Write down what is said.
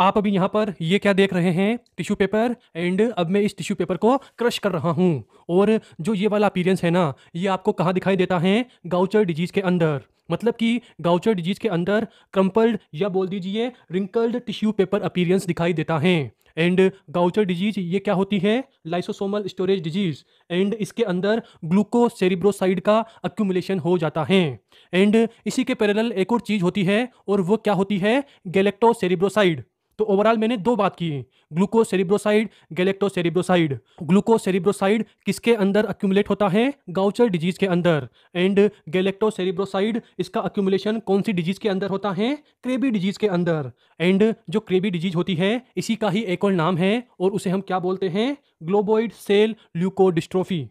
आप अभी यहाँ पर ये क्या देख रहे हैं टिश्यू पेपर एंड अब मैं इस टिश्यू पेपर को क्रश कर रहा हूँ और जो ये वाला अपीरियंस है ना ये आपको कहाँ दिखाई देता है गाउचर डिजीज़ के अंदर मतलब कि गाउचर डिजीज़ के अंदर क्रम्पल्ड या बोल दीजिए रिंकल्ड टिश्यू पेपर अपीरियंस दिखाई देता है एंड गाउचर डिजीज ये क्या होती है लाइसोसोमल स्टोरेज डिजीज एंड इसके अंदर ग्लूको सेरिब्रोसाइड का अक्यूमुलेशन हो जाता है एंड इसी के पैरेलल एक और चीज़ होती है और वो क्या होती है गैलेक्टो सेरिब्रोसाइड तो ओवरऑल मैंने दो बात की ग्लूकोज सेरिब्रोसाइड गैलेक्टो सेरिब्रोसाइड ग्लूकोज सेरिब्रोसाइड किसके अंदर अक्यूमुलेट होता है गाउचर डिजीज के अंदर एंड गैलेक्टो सेरिब्रोसाइड इसका अक्यूमुलेशन कौन सी डिजीज के अंदर होता है क्रेबी डिजीज के अंदर एंड जो क्रेबी डिजीज होती है इसी का ही एक और नाम है और उसे हम क्या बोलते हैं ग्लोबोइड सेल ल्यूकोडिस्ट्रोफी